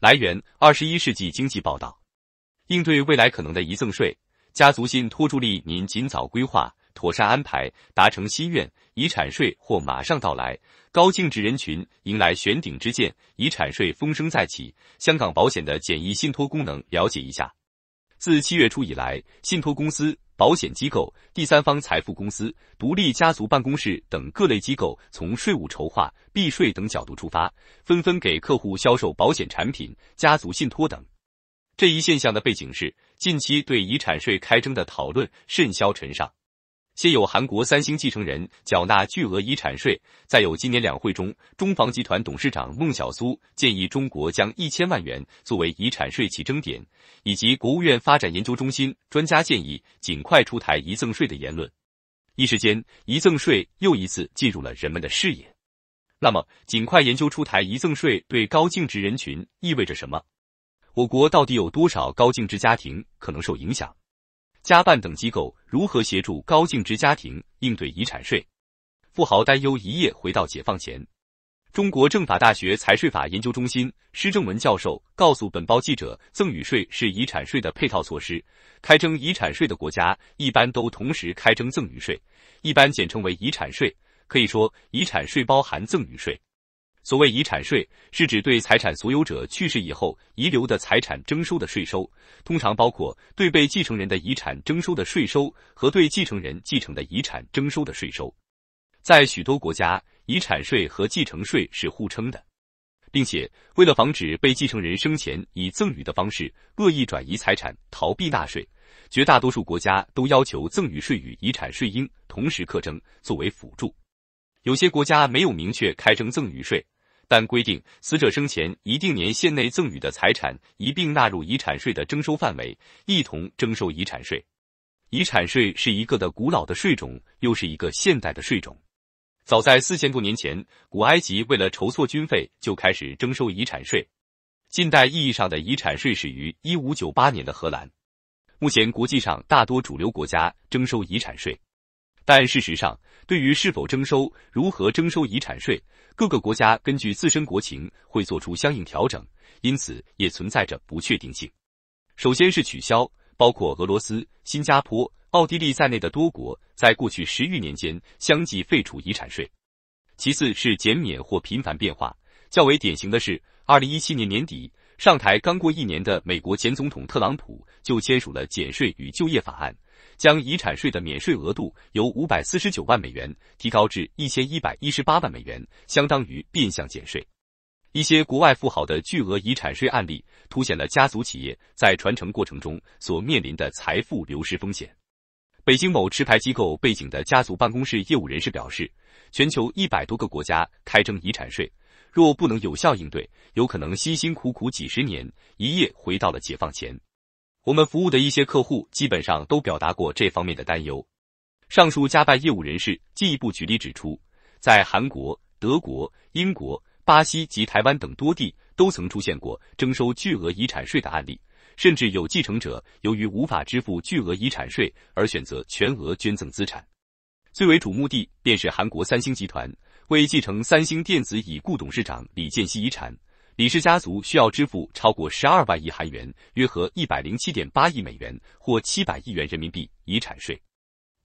来源：二十一世纪经济报道。应对未来可能的遗赠税，家族信托助力您尽早规划、妥善安排，达成心愿。遗产税或马上到来，高净值人群迎来悬顶之剑，遗产税风声再起。香港保险的简易信托功能，了解一下。自七月初以来，信托公司。保险机构、第三方财富公司、独立家族办公室等各类机构，从税务筹划、避税等角度出发，纷纷给客户销售保险产品、家族信托等。这一现象的背景是，近期对遗产税开征的讨论甚嚣尘上。先有韩国三星继承人缴纳巨额遗产税，再有今年两会中中房集团董事长孟晓苏建议中国将一千万元作为遗产税起征点，以及国务院发展研究中心专家建议尽快出台遗赠税的言论，一时间遗赠税又一次进入了人们的视野。那么，尽快研究出台遗赠税对高净值人群意味着什么？我国到底有多少高净值家庭可能受影响？家办等机构如何协助高净值家庭应对遗产税？富豪担忧一夜回到解放前。中国政法大学财税法研究中心施正文教授告诉本报记者，赠与税是遗产税的配套措施，开征遗产税的国家一般都同时开征赠与税，一般简称为遗产税。可以说，遗产税包含赠与税。所谓遗产税，是指对财产所有者去世以后遗留的财产征收的税收，通常包括对被继承人的遗产征收的税收和对继承人继承的遗产征收的税收。在许多国家，遗产税和继承税是互称的，并且为了防止被继承人生前以赠与的方式恶意转移财产逃避纳税，绝大多数国家都要求赠与税与遗产税应同时课征，作为辅助。有些国家没有明确开征赠与税，但规定死者生前一定年限内赠与的财产一并纳入遗产税的征收范围，一同征收遗产税。遗产税是一个的古老的税种，又是一个现代的税种。早在四千多年前，古埃及为了筹措军费就开始征收遗产税。近代意义上的遗产税始于一五九八年的荷兰。目前国际上大多主流国家征收遗产税。但事实上，对于是否征收、如何征收遗产税，各个国家根据自身国情会做出相应调整，因此也存在着不确定性。首先是取消，包括俄罗斯、新加坡、奥地利在内的多国，在过去十余年间相继废除遗产税；其次是减免或频繁变化，较为典型的是，二零一七年年底上台刚过一年的美国前总统特朗普就签署了《减税与就业法案》。将遗产税的免税额度由五百四十九万美元提高至一千一百一十八万美元，相当于变相减税。一些国外富豪的巨额遗产税案例，凸显了家族企业在传承过程中所面临的财富流失风险。北京某持牌机构背景的家族办公室业务人士表示，全球一百多个国家开征遗产税，若不能有效应对，有可能辛辛苦苦几十年，一夜回到了解放前。我们服务的一些客户基本上都表达过这方面的担忧。上述加办业务人士进一步举例指出，在韩国、德国、英国、巴西及台湾等多地都曾出现过征收巨额遗产税的案例，甚至有继承者由于无法支付巨额遗产税而选择全额捐赠资产。最为主目的便是韩国三星集团为继承三星电子已故董事长李健熙遗产。李氏家族需要支付超过十二万亿韩元，约合一百零七点八亿美元，或七百亿元人民币遗产税。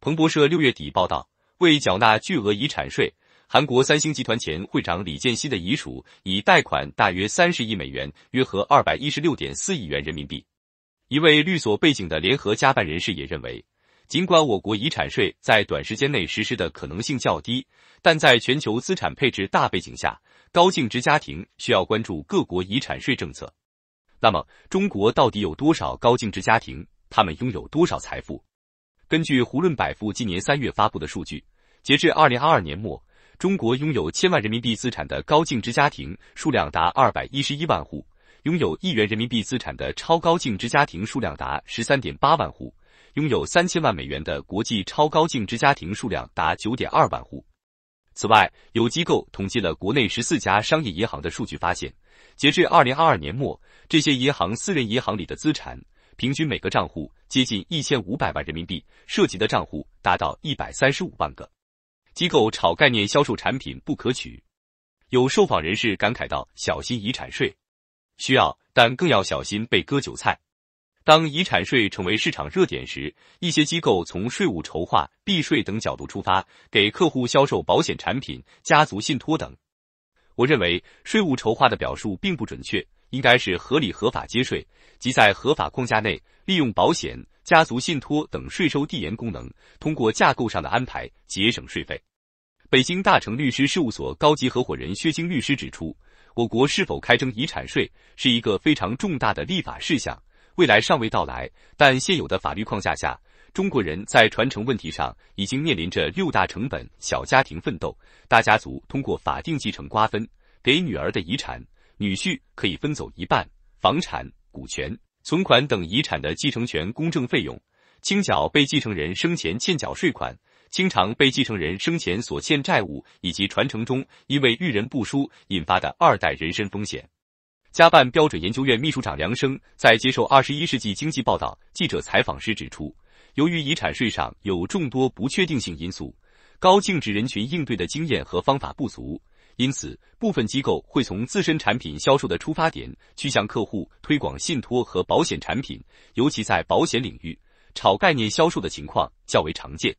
彭博社六月底报道，为缴纳巨额遗产税，韩国三星集团前会长李健熙的遗属以贷款大约三十亿美元，约合二百一十六点四亿元人民币。一位律所背景的联合加办人士也认为，尽管我国遗产税在短时间内实施的可能性较低，但在全球资产配置大背景下。高净值家庭需要关注各国遗产税政策。那么，中国到底有多少高净值家庭？他们拥有多少财富？根据胡润百富今年三月发布的数据，截至二零二二年末，中国拥有千万人民币资产的高净值家庭数量达二百一十一万户，拥有亿元人民币资产的超高净值家庭数量达十三点八万户，拥有三千万美元的国际超高净值家庭数量达九点二万户。此外，有机构统计了国内十四家商业银行的数据，发现，截至二零二二年末，这些银行私人银行里的资产，平均每个账户接近一千五百万人民币，涉及的账户达到一百三十五万个。机构炒概念销售产品不可取，有受访人士感慨道：“小心遗产税，需要，但更要小心被割韭菜。当遗产税成为市场热点时，一些机构从税务筹划、避税等角度出发，给客户销售保险产品、家族信托等。我认为，税务筹划的表述并不准确，应该是合理合法接税，即在合法框架内，利用保险、家族信托等税收递延功能，通过架构上的安排节省税费。北京大成律师事务所高级合伙人薛晶律师指出，我国是否开征遗产税是一个非常重大的立法事项。未来尚未到来，但现有的法律框架下，中国人在传承问题上已经面临着六大成本：小家庭奋斗，大家族通过法定继承瓜分给女儿的遗产，女婿可以分走一半；房产、股权、存款等遗产的继承权公证费用，清缴被继承人生前欠缴税款，清偿被继承人生前所欠债务，以及传承中因为遇人不淑引发的二代人身风险。加办标准研究院秘书长梁生在接受《二十一世纪经济报道》记者采访时指出，由于遗产税上有众多不确定性因素，高净值人群应对的经验和方法不足，因此部分机构会从自身产品销售的出发点去向客户推广信托和保险产品，尤其在保险领域，炒概念销售的情况较为常见。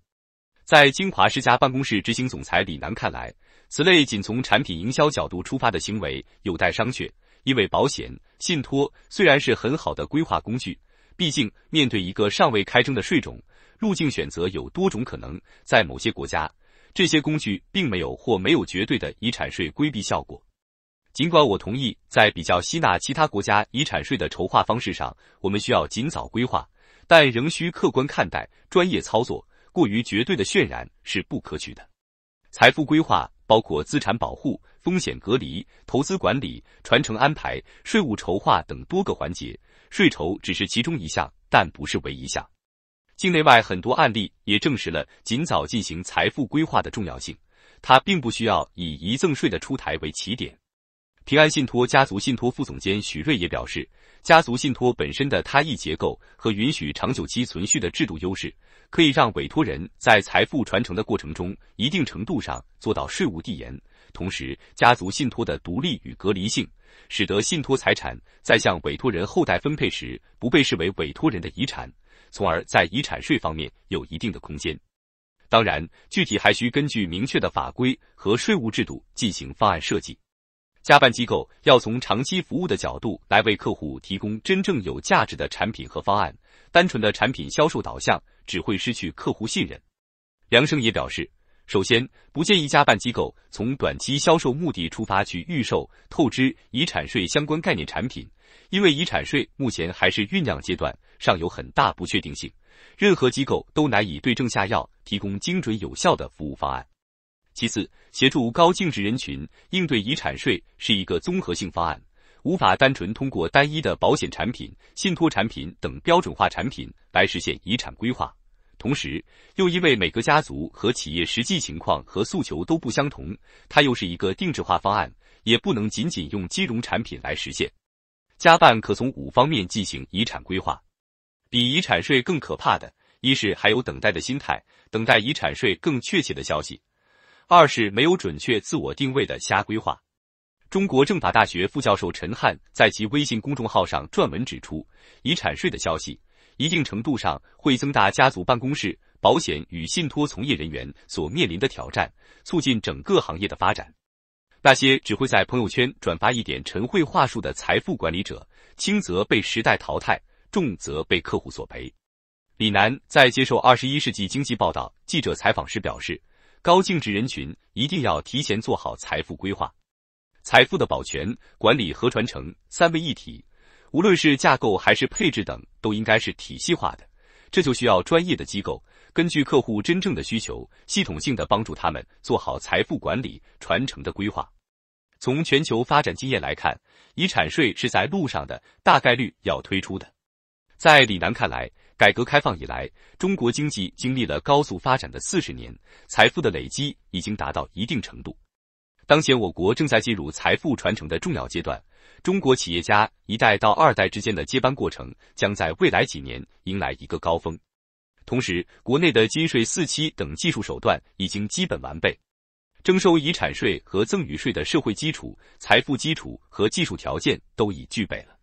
在京华世家办公室执行总裁李楠看来，此类仅从产品营销角度出发的行为有待商榷。因为保险、信托虽然是很好的规划工具，毕竟面对一个尚未开征的税种，路径选择有多种可能。在某些国家，这些工具并没有或没有绝对的遗产税规避效果。尽管我同意在比较吸纳其他国家遗产税的筹划方式上，我们需要尽早规划，但仍需客观看待，专业操作，过于绝对的渲染是不可取的。财富规划。包括资产保护、风险隔离、投资管理、传承安排、税务筹划等多个环节，税筹只是其中一项，但不是唯一项。境内外很多案例也证实了尽早进行财富规划的重要性，它并不需要以遗赠税的出台为起点。平安信托家族信托副总监许瑞也表示。家族信托本身的他益结构和允许长久期存续的制度优势，可以让委托人在财富传承的过程中一定程度上做到税务递延。同时，家族信托的独立与隔离性，使得信托财产在向委托人后代分配时，不被视为委托人的遗产，从而在遗产税方面有一定的空间。当然，具体还需根据明确的法规和税务制度进行方案设计。加办机构要从长期服务的角度来为客户提供真正有价值的产品和方案，单纯的产品销售导向只会失去客户信任。梁生也表示，首先不建议加办机构从短期销售目的出发去预售透支遗产税相关概念产品，因为遗产税目前还是酝酿阶段，尚有很大不确定性，任何机构都难以对症下药，提供精准有效的服务方案。其次，协助高净值人群应对遗产税是一个综合性方案，无法单纯通过单一的保险产品、信托产品等标准化产品来实现遗产规划。同时，又因为每个家族和企业实际情况和诉求都不相同，它又是一个定制化方案，也不能仅仅用金融产品来实现。家办可从五方面进行遗产规划。比遗产税更可怕的，一是还有等待的心态，等待遗产税更确切的消息。二是没有准确自我定位的瞎规划。中国政法大学副教授陈汉在其微信公众号上撰文指出，遗产税的消息一定程度上会增加家族办公室、保险与信托从业人员所面临的挑战，促进整个行业的发展。那些只会在朋友圈转发一点陈慧话术的财富管理者，轻则被时代淘汰，重则被客户索赔。李楠在接受《二十一世纪经济报道》记者采访时表示。高净值人群一定要提前做好财富规划，财富的保全、管理和传承三位一体，无论是架构还是配置等，都应该是体系化的。这就需要专业的机构，根据客户真正的需求，系统性的帮助他们做好财富管理传承的规划。从全球发展经验来看，遗产税是在路上的，大概率要推出的。在李楠看来，改革开放以来，中国经济经历了高速发展的四十年，财富的累积已经达到一定程度。当前，我国正在进入财富传承的重要阶段，中国企业家一代到二代之间的接班过程将在未来几年迎来一个高峰。同时，国内的金税四期等技术手段已经基本完备，征收遗产税和赠与税的社会基础、财富基础和技术条件都已具备了。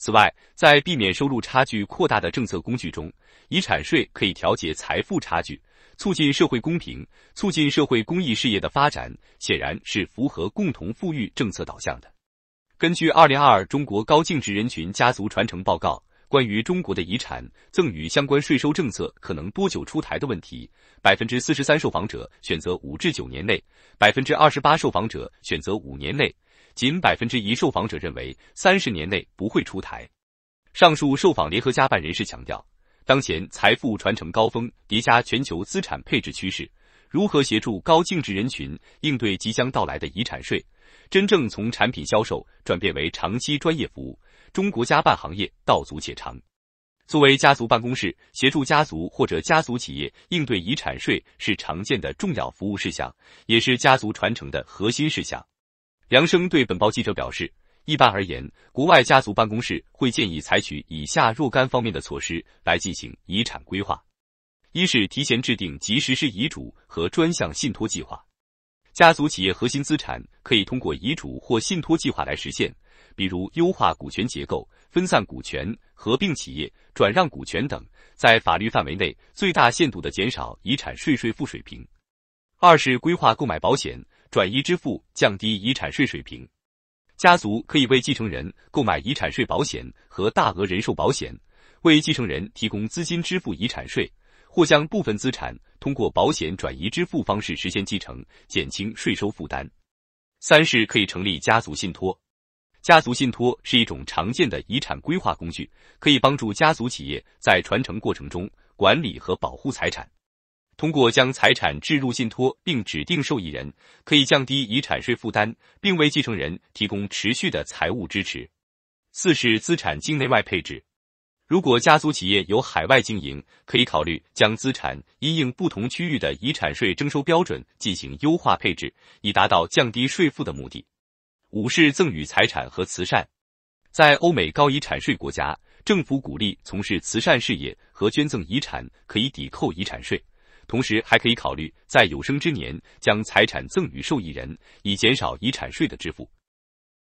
此外，在避免收入差距扩大的政策工具中，遗产税可以调节财富差距，促进社会公平，促进社会公益事业的发展，显然是符合共同富裕政策导向的。根据《二零二二中国高净值人群家族传承报告》，关于中国的遗产赠与相关税收政策可能多久出台的问题，百分之四十三受访者选择五至九年内，百分之二十八受访者选择五年内。仅百分之一受访者认为三十年内不会出台。上述受访联合家办人士强调，当前财富传承高峰叠加全球资产配置趋势，如何协助高净值人群应对即将到来的遗产税，真正从产品销售转变为长期专业服务，中国家办行业道阻且长。作为家族办公室，协助家族或者家族企业应对遗产税是常见的重要服务事项，也是家族传承的核心事项。梁生对本报记者表示，一般而言，国外家族办公室会建议采取以下若干方面的措施来进行遗产规划：一是提前制定及实施遗嘱和专项信托计划，家族企业核心资产可以通过遗嘱或信托计划来实现，比如优化股权结构、分散股权、合并企业、转让股权等，在法律范围内最大限度的减少遗产税税负水平；二是规划购买保险。转移支付降低遗产税水平，家族可以为继承人购买遗产税保险和大额人寿保险，为继承人提供资金支付遗产税，或将部分资产通过保险转移支付方式实现继承，减轻税收负担。三是可以成立家族信托，家族信托是一种常见的遗产规划工具，可以帮助家族企业在传承过程中管理和保护财产。通过将财产置入信托并指定受益人，可以降低遗产税负担，并为继承人提供持续的财务支持。四是资产境内外配置，如果家族企业有海外经营，可以考虑将资产依应不同区域的遗产税征收标准进行优化配置，以达到降低税负的目的。五是赠与财产和慈善，在欧美高遗产税国家，政府鼓励从事慈善事业和捐赠遗产，可以抵扣遗产税。同时，还可以考虑在有生之年将财产赠与受益人，以减少遗产税的支付。